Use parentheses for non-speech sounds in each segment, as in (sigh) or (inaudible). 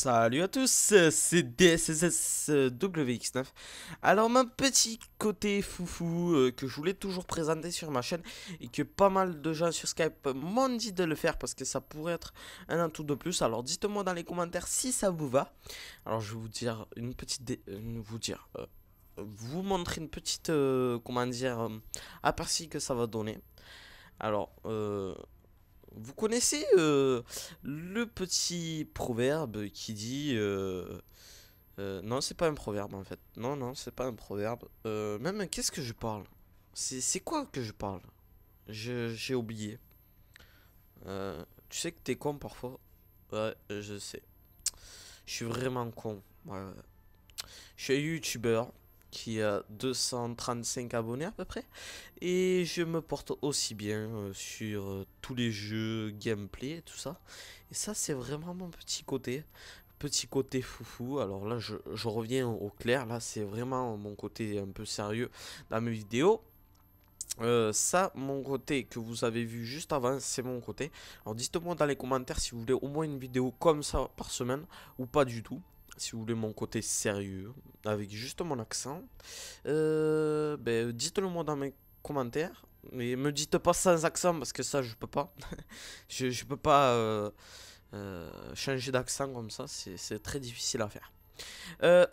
Salut à tous, c'est DSSSWX9. Alors, mon petit côté foufou euh, que je voulais toujours présenter sur ma chaîne et que pas mal de gens sur Skype m'ont dit de le faire parce que ça pourrait être un atout de plus. Alors, dites-moi dans les commentaires si ça vous va. Alors, je vais vous dire une petite. Euh, vous dire. Euh, vous montrer une petite. comment dire. aperçu que ça va donner. Alors, vous connaissez euh, le petit proverbe qui dit... Euh, euh, non, c'est pas un proverbe en fait. Non, non, c'est pas un proverbe. même, qu'est-ce que je parle C'est quoi que je parle J'ai oublié. tu sais que t'es con parfois Ouais, je sais. Je suis vraiment con. Je suis youtubeur qui a 235 abonnés à peu près. Et je me porte aussi bien euh, sur euh, tous les jeux, gameplay et tout ça. Et ça, c'est vraiment mon petit côté. Petit côté foufou, alors là je, reviens au clair, là c'est vraiment mon côté un peu sérieux dans mes vidéos. Euh, ça, mon côté que vous avez vu juste avant, c'est mon côté. Alors dites-moi dans les commentaires si vous voulez au moins une vidéo comme ça par semaine ou pas du tout si vous voulez mon côté sérieux, avec juste mon accent, euh, ben, dites-le moi dans mes commentaires. Mais me dites pas sans accent parce que ça je peux pas. (laughs) je, je, peux pas euh, euh, changer d'accent comme ça, c'est très difficile à faire.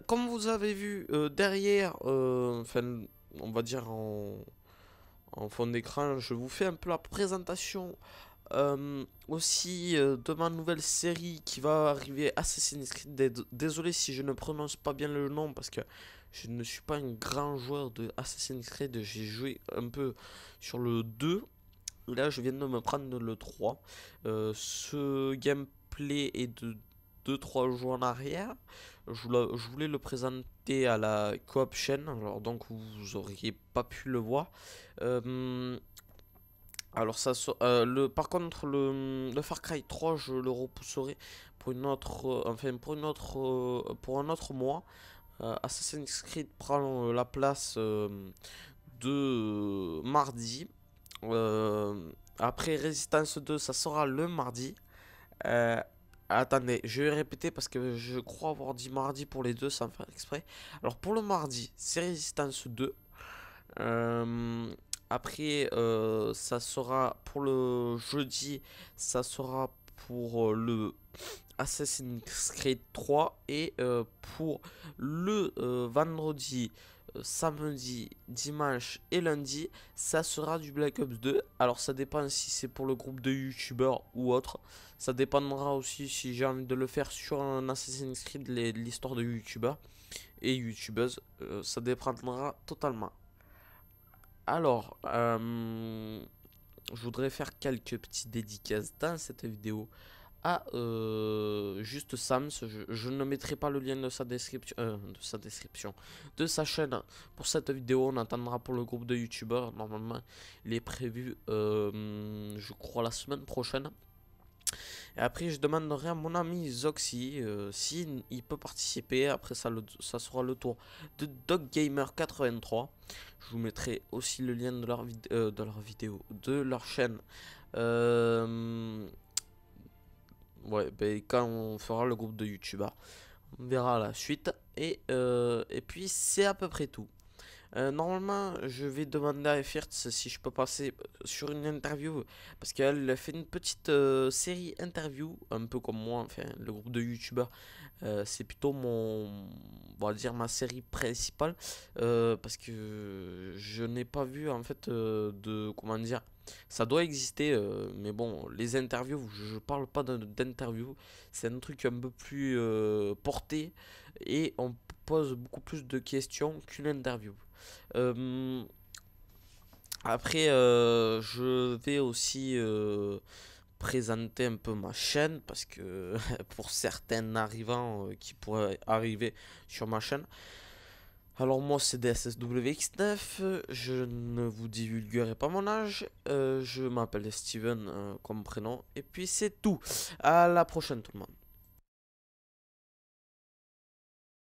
comme vous avez vu derrière, on va dire en, en fond d'écran, je vous fais un peu la présentation euh, aussi euh, de ma nouvelle série qui va arriver Assassin's Creed. Désolé si je ne prononce pas bien le nom parce que je ne suis pas un grand joueur de Assassin's Creed. J'ai joué un peu sur le 2. Là, je viens de me prendre le 3. Euh, ce gameplay est de 2-3 jours en arrière. Je, voulais le présenter à la coop chaîne, alors donc vous auriez pas pu le voir. Euh, alors ça, euh, le, par contre, le, Far Cry 3, je le repousserai pour une autre, euh, enfin pour une autre, euh, pour un autre mois. Assassin's Creed prend la place de mardi. après Resistance 2, ça sera le mardi. attendez, je vais répéter parce que je crois avoir dit mardi pour les deux sans faire exprès. Alors pour le mardi, c'est Resistance 2. Euh, après, euh, ça sera pour le jeudi, ça sera pour euh, le Assassin's Creed 3 et euh, pour le vendredi, samedi, dimanche et lundi, ça sera du Black Ops 2. Alors ça dépend si c'est pour le groupe de youtubeurs ou autre. Ça dépendra aussi si j'ai envie de le faire sur un Assassin's Creed, l'histoire de youtubeurs et youtubeuses. ça dépendra totalement. Alors, euh, je voudrais faire quelques petites dédicaces dans cette vidéo à euh, juste Sam, Je, ne mettrai pas le lien de sa description, euh, de sa description, de sa chaîne pour cette vidéo. On attendra pour le groupe de youtubeurs. Normalement, il est prévu, je crois, la semaine prochaine. Et après, je demanderai à mon ami Zoxy euh, s'il peut participer. Après, ça, ça sera le tour de DogGamer83. Je vous mettrai aussi le lien de leur, euh, de leur vidéo, de leur chaîne. Euh, ouais, ben, quand on fera le groupe de youtubeurs. On verra la suite. Et, et puis, c'est à peu près tout. Euh, normalement, je vais demander à Firtz si je peux passer euh, sur une interview. Parce qu'elle fait une petite euh, série interview, un peu comme moi, enfin, le groupe de youtubeurs. c'est plutôt mon. On va dire ma série principale. parce que je n'ai pas vu, en fait, de. Comment dire ça doit exister, mais bon, les interviews, je parle pas d'interview, c'est un truc un peu plus porté et on pose beaucoup plus de questions qu'une interview. Euh, après, euh, je vais aussi euh, présenter un peu ma chaîne parce que (laughs) pour certains arrivants qui pourraient arriver sur ma chaîne. Alors moi c'est DSSWX9, je ne vous divulguerai pas mon âge, je m'appelle Steven comme prénom, et puis c'est tout, à la prochaine tout le monde.